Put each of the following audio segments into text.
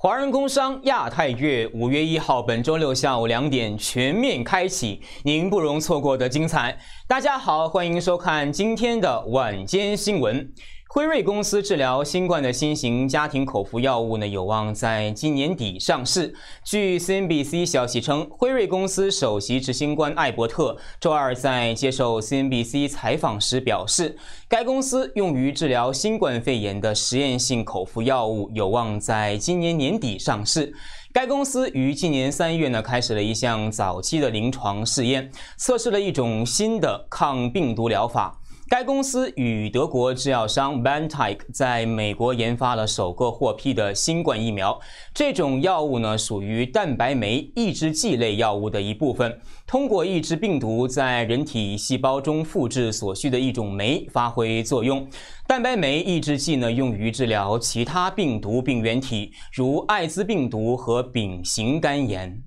华人工商亚太月五月一号，本周六下午两点全面开启，您不容错过的精彩。大家好，欢迎收看今天的晚间新闻。辉瑞公司治疗新冠的新型家庭口服药物呢，有望在今年底上市。据 CNBC 消息称，辉瑞公司首席执行官艾伯特周二在接受 CNBC 采访时表示，该公司用于治疗新冠肺炎的实验性口服药物有望在今年年底上市。该公司于今年三月呢，开始了一项早期的临床试验，测试了一种新的抗病毒疗法。该公司与德国制药商 b a n t e c h 在美国研发了首个获批的新冠疫苗。这种药物呢，属于蛋白酶抑制剂类药物的一部分，通过抑制病毒在人体细胞中复制所需的一种酶发挥作用。蛋白酶抑制剂呢，用于治疗其他病毒病原体，如艾滋病毒和丙型肝炎。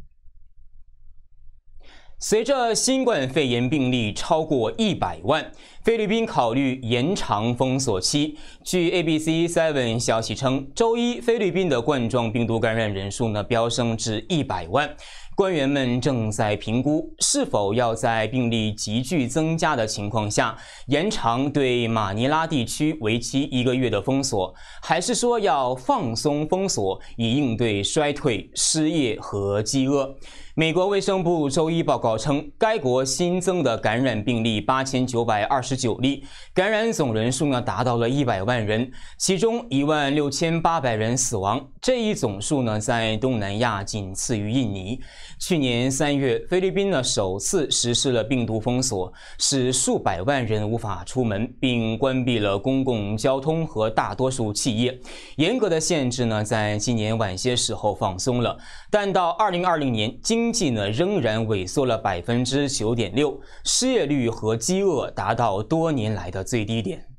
随着新冠肺炎病例超过一百万，菲律宾考虑延长封锁期。据 ABC Seven 消息称，周一菲律宾的冠状病毒感染人数呢飙升至一百万。官员们正在评估是否要在病例急剧增加的情况下延长对马尼拉地区为期一个月的封锁，还是说要放松封锁以应对衰退、失业和饥饿。美国卫生部周一报告称，该国新增的感染病例八千九百二十九例，感染总人数呢达到了一百万人，其中一万六千八百人死亡。这一总数呢，在东南亚仅次于印尼。去年三月，菲律宾呢首次实施了病毒封锁，使数百万人无法出门，并关闭了公共交通和大多数企业。严格的限制呢，在今年晚些时候放松了，但到2020年，经济呢仍然萎缩了9.6%，失业率和饥饿达到多年来的最低点。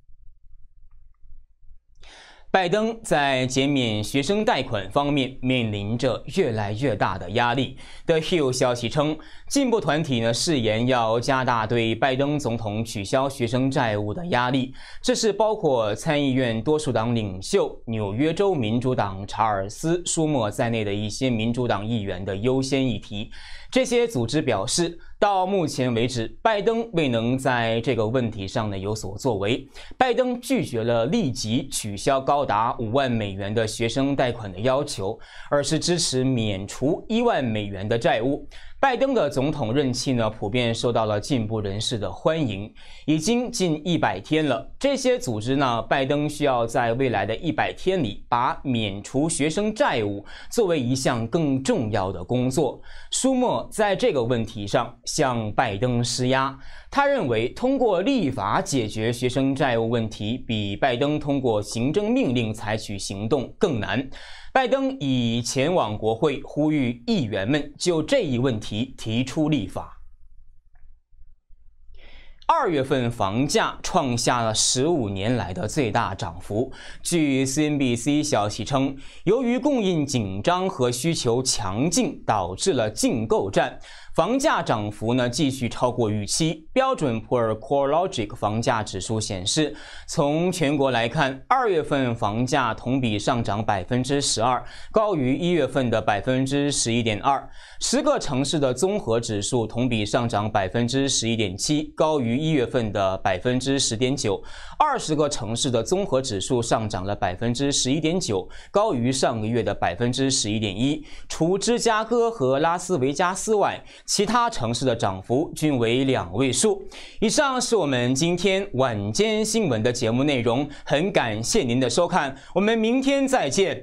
拜登在减免学生贷款方面面临着越来越大的压力。The Hill 消息称，进步团体呢誓言要加大对拜登总统取消学生债务的压力，这是包括参议院多数党领袖、纽约州民主党查尔斯·舒默在内的一些民主党议员的优先议题。这些组织表示。到目前为止，拜登未能在这个问题上呢有所作为。拜登拒绝了立即取消高达五万美元的学生贷款的要求，而是支持免除一万美元的债务。拜登的总统任期呢，普遍受到了进步人士的欢迎。已经近一百天了，这些组织呢，拜登需要在未来的一百天里把免除学生债务作为一项更重要的工作。舒默在这个问题上向拜登施压，他认为通过立法解决学生债务问题比拜登通过行政命令采取行动更难。拜登已前往国会呼吁议员们就这一问题。提提出立法。二月份房价创下了十五年来的最大涨幅。据 CNBC 消息称，由于供应紧张和需求强劲，导致了竞购战，房价涨幅呢继续超过预期。标准普尔 CoreLogic 房价指数显示，从全国来看，二月份房价同比上涨百分之十二，高于一月份的百分之十一点二。十个城市的综合指数同比上涨百分之十一点七，高于。一月份的百分之十点九，二十个城市的综合指数上涨了百分之十一点九，高于上个月的百分之十一点一。除芝加哥和拉斯维加斯外，其他城市的涨幅均为两位数。以上是我们今天晚间新闻的节目内容，很感谢您的收看，我们明天再见。